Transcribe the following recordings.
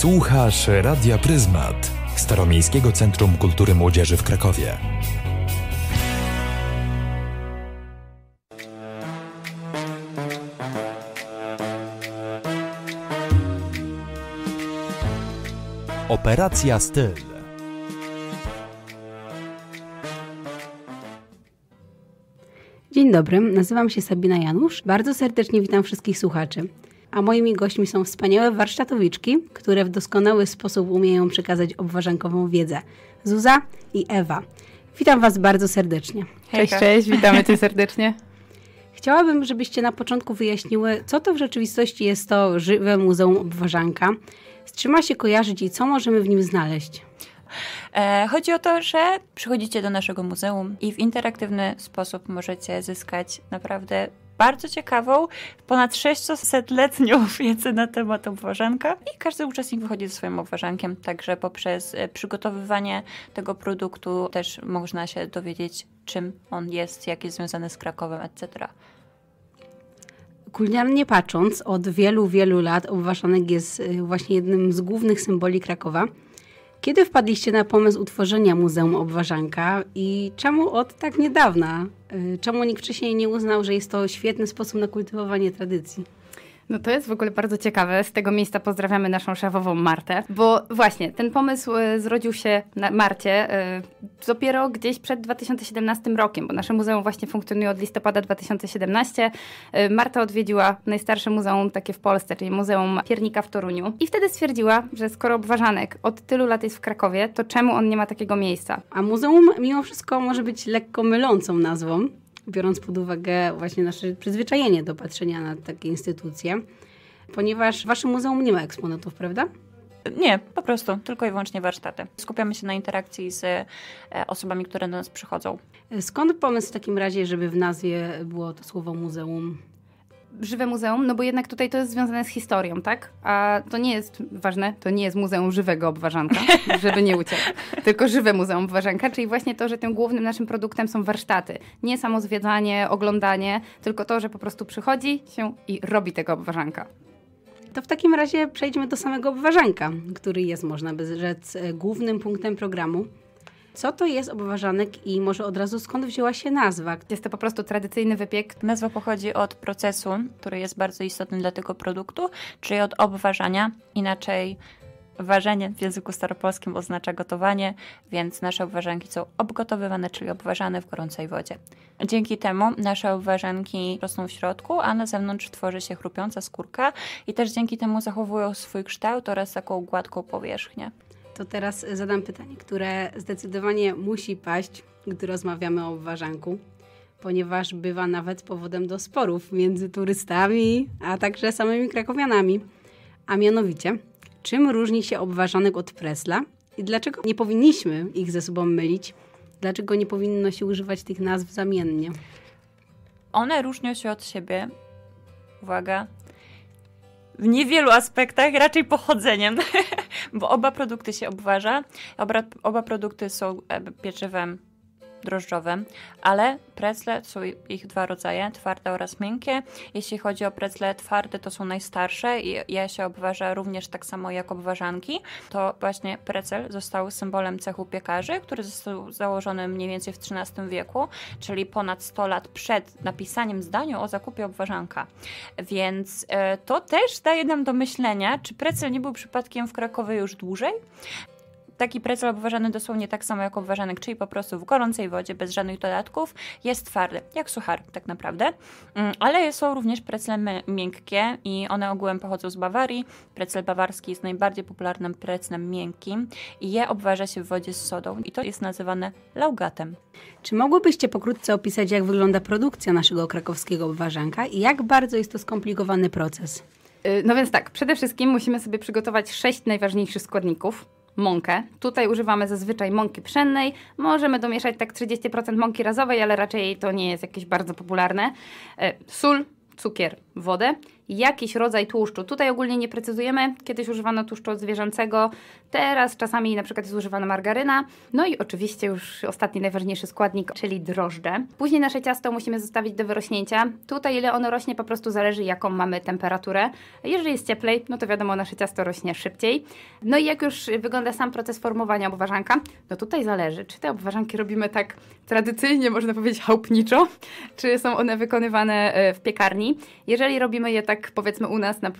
Słuchasz Radia Pryzmat, Staromiejskiego Centrum Kultury Młodzieży w Krakowie. Operacja Styl. Dzień dobry, nazywam się Sabina Janusz. Bardzo serdecznie witam wszystkich słuchaczy a moimi gośćmi są wspaniałe warsztatowiczki, które w doskonały sposób umieją przekazać obważankową wiedzę. Zuza i Ewa. Witam Was bardzo serdecznie. Cześć, Hejka. cześć, witamy Cię serdecznie. Chciałabym, żebyście na początku wyjaśniły, co to w rzeczywistości jest to żywe Muzeum Obważanka, z czym ma się kojarzyć i co możemy w nim znaleźć. E, chodzi o to, że przychodzicie do naszego muzeum i w interaktywny sposób możecie zyskać naprawdę bardzo ciekawą, ponad 600-letnią wiedzę na temat obwarzanka i każdy uczestnik wychodzi ze swoim obwarzankiem, także poprzez e, przygotowywanie tego produktu też można się dowiedzieć, czym on jest, jak jest związany z Krakowem, etc. Kulinarnie patrząc, od wielu, wielu lat obważanek jest e, właśnie jednym z głównych symboli Krakowa. Kiedy wpadliście na pomysł utworzenia Muzeum Obwarzanka i czemu od tak niedawna? Y, czemu nikt wcześniej nie uznał, że jest to świetny sposób na kultywowanie tradycji? No to jest w ogóle bardzo ciekawe. Z tego miejsca pozdrawiamy naszą szefową Martę, bo właśnie ten pomysł e, zrodził się na Marcie e, dopiero gdzieś przed 2017 rokiem, bo nasze muzeum właśnie funkcjonuje od listopada 2017. E, Marta odwiedziła najstarsze muzeum takie w Polsce, czyli Muzeum Piernika w Toruniu i wtedy stwierdziła, że skoro obważanek od tylu lat jest w Krakowie, to czemu on nie ma takiego miejsca? A muzeum mimo wszystko może być lekko mylącą nazwą, biorąc pod uwagę właśnie nasze przyzwyczajenie do patrzenia na takie instytucje, ponieważ w Waszym muzeum nie ma eksponatów, prawda? Nie, po prostu, tylko i wyłącznie warsztaty. Skupiamy się na interakcji z e, osobami, które do nas przychodzą. Skąd pomysł w takim razie, żeby w nazwie było to słowo muzeum? żywe muzeum, no bo jednak tutaj to jest związane z historią, tak? A to nie jest ważne, to nie jest muzeum żywego obwarzanka, żeby nie uciec, tylko żywe muzeum obwarzanka, czyli właśnie to, że tym głównym naszym produktem są warsztaty. Nie samo zwiedzanie, oglądanie, tylko to, że po prostu przychodzi się i robi tego obwarzanka. To w takim razie przejdźmy do samego obważanka, który jest, można by rzec, e, głównym punktem programu. Co to jest obważanek i może od razu skąd wzięła się nazwa? Jest to po prostu tradycyjny wypiek. Nazwa pochodzi od procesu, który jest bardzo istotny dla tego produktu, czyli od obważania, inaczej Ważenie w języku staropolskim oznacza gotowanie, więc nasze obwarzanki są obgotowywane, czyli obwarzane w gorącej wodzie. Dzięki temu nasze obwarzanki rosną w środku, a na zewnątrz tworzy się chrupiąca skórka i też dzięki temu zachowują swój kształt oraz taką gładką powierzchnię. To teraz zadam pytanie, które zdecydowanie musi paść, gdy rozmawiamy o obwarzanku, ponieważ bywa nawet powodem do sporów między turystami, a także samymi krakowianami. A mianowicie, czym różni się obważanek od presla i dlaczego nie powinniśmy ich ze sobą mylić? Dlaczego nie powinno się używać tych nazw zamiennie? One różnią się od siebie, uwaga, w niewielu aspektach, raczej pochodzeniem. bo oba produkty się obważa. Oba, oba produkty są e, pieczywem drożdżowym, ale pretzle są ich dwa rodzaje, twarde oraz miękkie. Jeśli chodzi o pretzle twarde, to są najstarsze i ja się obważa również tak samo jak obważanki. To właśnie precel został symbolem cechu piekarzy, który został założony mniej więcej w XIII wieku, czyli ponad 100 lat przed napisaniem zdania o zakupie obważanka. Więc e, to też daje nam do myślenia, czy precel nie był przypadkiem w Krakowie już dłużej? taki precel obważany dosłownie tak samo jak obważanek, czyli po prostu w gorącej wodzie, bez żadnych dodatków, jest twardy, jak suchar tak naprawdę. Mm, ale są również precle miękkie i one ogółem pochodzą z Bawarii. Precel bawarski jest najbardziej popularnym preclem miękkim i je obważa się w wodzie z sodą i to jest nazywane laugatem. Czy mogłybyście pokrótce opisać, jak wygląda produkcja naszego krakowskiego obwarzanka i jak bardzo jest to skomplikowany proces? Y, no więc tak, przede wszystkim musimy sobie przygotować sześć najważniejszych składników, mąkę. Tutaj używamy zazwyczaj mąki pszennej. Możemy domieszać tak 30% mąki razowej, ale raczej to nie jest jakieś bardzo popularne. E, sól, cukier, wodę jakiś rodzaj tłuszczu. Tutaj ogólnie nie precyzujemy, kiedyś używano tłuszczu zwierzęcego, teraz czasami na przykład jest używana margaryna, no i oczywiście już ostatni najważniejszy składnik, czyli drożdże. Później nasze ciasto musimy zostawić do wyrośnięcia. Tutaj ile ono rośnie po prostu zależy jaką mamy temperaturę. Jeżeli jest cieplej, no to wiadomo nasze ciasto rośnie szybciej. No i jak już wygląda sam proces formowania obwarzanka, no tutaj zależy, czy te obwarzanki robimy tak tradycyjnie, można powiedzieć chałupniczo, czy są one wykonywane e, w piekarni. Jeżeli robimy je tak powiedzmy u nas na,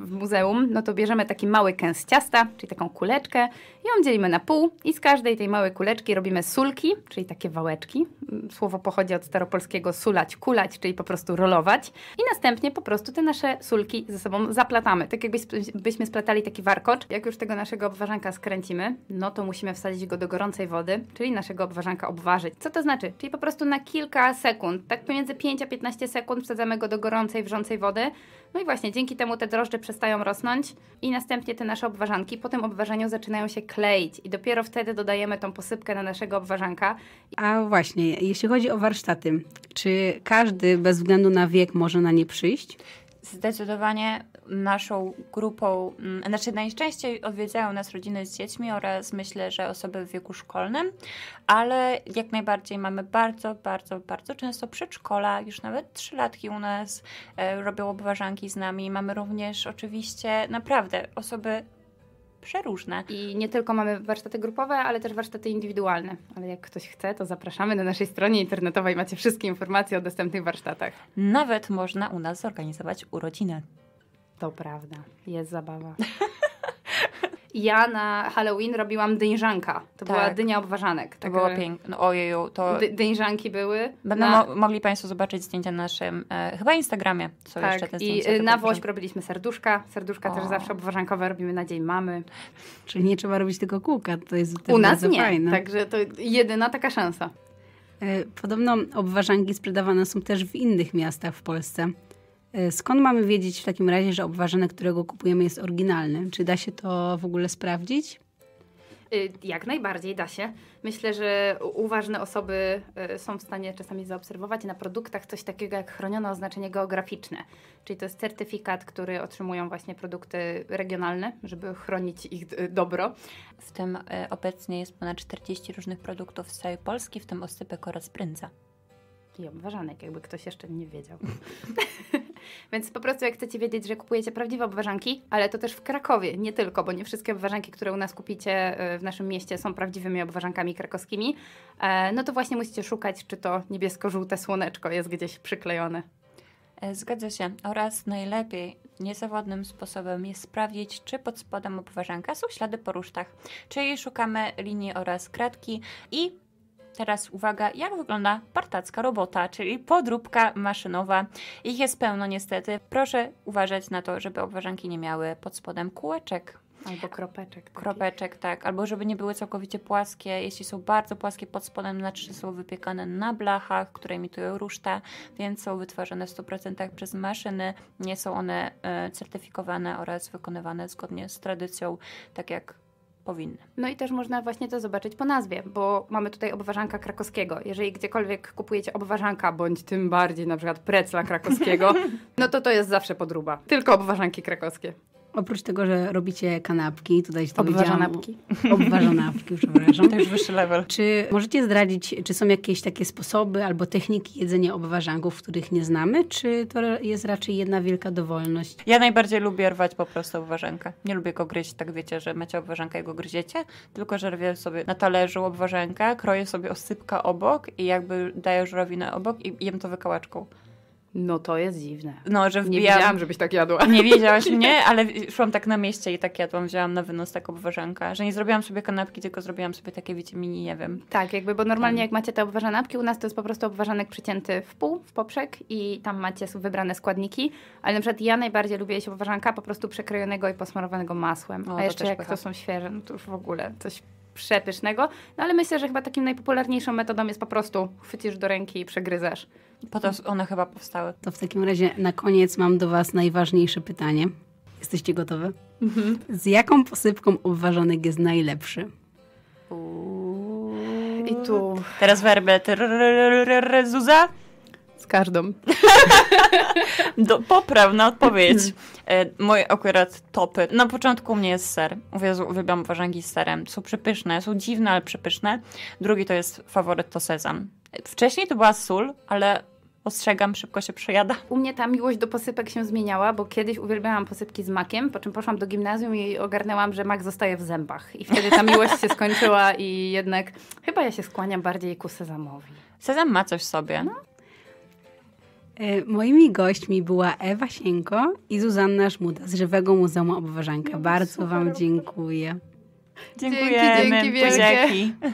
w muzeum, no to bierzemy taki mały kęs ciasta, czyli taką kuleczkę i ją dzielimy na pół i z każdej tej małej kuleczki robimy sulki, czyli takie wałeczki. Słowo pochodzi od staropolskiego sulać, kulać, czyli po prostu rolować. I następnie po prostu te nasze sulki ze sobą zaplatamy. Tak jakbyśmy splatali taki warkocz. Jak już tego naszego obwarzanka skręcimy, no to musimy wsadzić go do gorącej wody, czyli naszego obwarzanka obważyć. Co to znaczy? Czyli po prostu na kilka sekund, tak pomiędzy 5 a 15 sekund wsadzamy go do gorącej, wrzącej wody, no i właśnie dzięki temu te drożdże przestają rosnąć i następnie te nasze obwarzanki po tym obwarzaniu zaczynają się kleić i dopiero wtedy dodajemy tą posypkę na naszego obwarzanka. A właśnie, jeśli chodzi o warsztaty, czy każdy bez względu na wiek może na nie przyjść? Zdecydowanie naszą grupą, mm, znaczy najczęściej odwiedzają nas rodziny z dziećmi oraz myślę, że osoby w wieku szkolnym, ale jak najbardziej mamy bardzo, bardzo, bardzo często przedszkola, już nawet trzylatki u nas e, robią obważanki z nami. Mamy również oczywiście naprawdę osoby przeróżne. I nie tylko mamy warsztaty grupowe, ale też warsztaty indywidualne. Ale jak ktoś chce, to zapraszamy na naszej stronie internetowej. Macie wszystkie informacje o dostępnych warsztatach. Nawet można u nas zorganizować urodziny. To prawda, jest zabawa. Ja na Halloween robiłam dyńżanka. Tak. To tak. była dynia obważanek. To było piękne. No, ojeju, to... Dy dyńżanki były. Będą na... mo mogli Państwo zobaczyć zdjęcia na naszym, e, chyba Instagramie tak. jeszcze te i na Włośb robiliśmy serduszka. Serduszka o. też zawsze obważankowe robimy na Dzień Mamy. Czyli nie trzeba robić tego kółka, to jest U nas nie, fajne. także to jedyna taka szansa. E, podobno obważanki sprzedawane są też w innych miastach w Polsce. E, skąd mamy wiedzieć w takim razie, że obważany, którego kupujemy, jest oryginalny? Czy da się to w ogóle sprawdzić? Y, jak najbardziej da się. Myślę, że uważne osoby y, są w stanie czasami zaobserwować na produktach coś takiego jak chronione oznaczenie geograficzne. Czyli to jest certyfikat, który otrzymują właśnie produkty regionalne, żeby chronić ich y, dobro. W tym obecnie jest ponad 40 różnych produktów z całej Polski, w tym osypek oraz brędza. I obważanek, jakby ktoś jeszcze nie wiedział. Więc po prostu jak chcecie wiedzieć, że kupujecie prawdziwe obwarzanki, ale to też w Krakowie, nie tylko, bo nie wszystkie obwarzanki, które u nas kupicie y, w naszym mieście są prawdziwymi obwarzankami krakowskimi, e, no to właśnie musicie szukać, czy to niebiesko-żółte słoneczko jest gdzieś przyklejone. E, zgadza się. Oraz najlepiej niezawodnym sposobem jest sprawdzić, czy pod spodem obwarzanka są ślady po rusztach. Czyli szukamy linii oraz kratki i Teraz uwaga, jak wygląda partacka robota, czyli podróbka maszynowa. Ich jest pełno niestety. Proszę uważać na to, żeby obwarzanki nie miały pod spodem kółeczek. Albo kropeczek. Takich. tak. Albo żeby nie były całkowicie płaskie. Jeśli są bardzo płaskie pod spodem, znaczy są wypiekane na blachach, które imitują ruszta, więc są wytwarzane w 100% przez maszyny. Nie są one e, certyfikowane oraz wykonywane zgodnie z tradycją, tak jak powinny. No i też można właśnie to zobaczyć po nazwie, bo mamy tutaj obwarzanka krakowskiego. Jeżeli gdziekolwiek kupujecie obwarzanka, bądź tym bardziej na przykład precla krakowskiego, no to to jest zawsze podruba. Tylko obwarzanki krakowskie. Oprócz tego, że robicie kanapki, tutaj się to Obważanapki. Obważanapki, przepraszam. To już wyższy level. Czy możecie zdradzić, czy są jakieś takie sposoby albo techniki jedzenia obważanków, których nie znamy, czy to jest raczej jedna wielka dowolność? Ja najbardziej lubię rwać po prostu obważankę. Nie lubię go gryźć, tak wiecie, że macie obważankę i go gryziecie, tylko że rwię sobie na talerzu obważankę, kroję sobie osypka obok i jakby daję żurawinę obok i jem to wykałaczką. No to jest dziwne. No, że wbijam... Nie wiedziałam, żebyś tak jadła. Nie wiedziałaś mnie, ale szłam tak na mieście i tak jadłam. Wzięłam na wynos taką obwarzankę, że nie zrobiłam sobie kanapki, tylko zrobiłam sobie takie, wiecie, mini, nie wiem. Tak, jakby, bo normalnie tam. jak macie te obwarzanapki, u nas to jest po prostu obwarzanek przycięty w pół, w poprzek i tam macie wybrane składniki, ale na przykład ja najbardziej lubię jeść obwarzanka po prostu przekrojonego i posmarowanego masłem. O, A jeszcze jak pycha. to są świeże, no to już w ogóle coś przepysznego, no ale myślę, że chyba takim najpopularniejszą metodą jest po prostu chwycisz do ręki i przegryzasz. Po to one chyba powstały. To w takim razie na koniec mam do Was najważniejsze pytanie. Jesteście gotowe? Mhm. Z jaką posypką obważonek jest najlepszy? I tu. Teraz werby. Zuza? Z każdą. Do, poprawna odpowiedź. E, moje akurat topy. Na początku u mnie jest ser. Uwielbiam, uwielbiam z serem. Są przepyszne, są dziwne, ale przepyszne. Drugi to jest faworyt to sezam. Wcześniej to była sól, ale ostrzegam, szybko się przejada. U mnie ta miłość do posypek się zmieniała, bo kiedyś uwielbiałam posypki z makiem, po czym poszłam do gimnazjum i ogarnęłam, że mak zostaje w zębach. I wtedy ta miłość się skończyła i jednak chyba ja się skłaniam bardziej ku sezamowi. Sezam ma coś w sobie. No. E, moimi gośćmi była Ewa Sienko i Zuzanna Żmuda z Żywego Muzeum Obwarzanka. No, Bardzo Wam dziękuję. Dziękujemy. Dzięki, dzięki wielkie.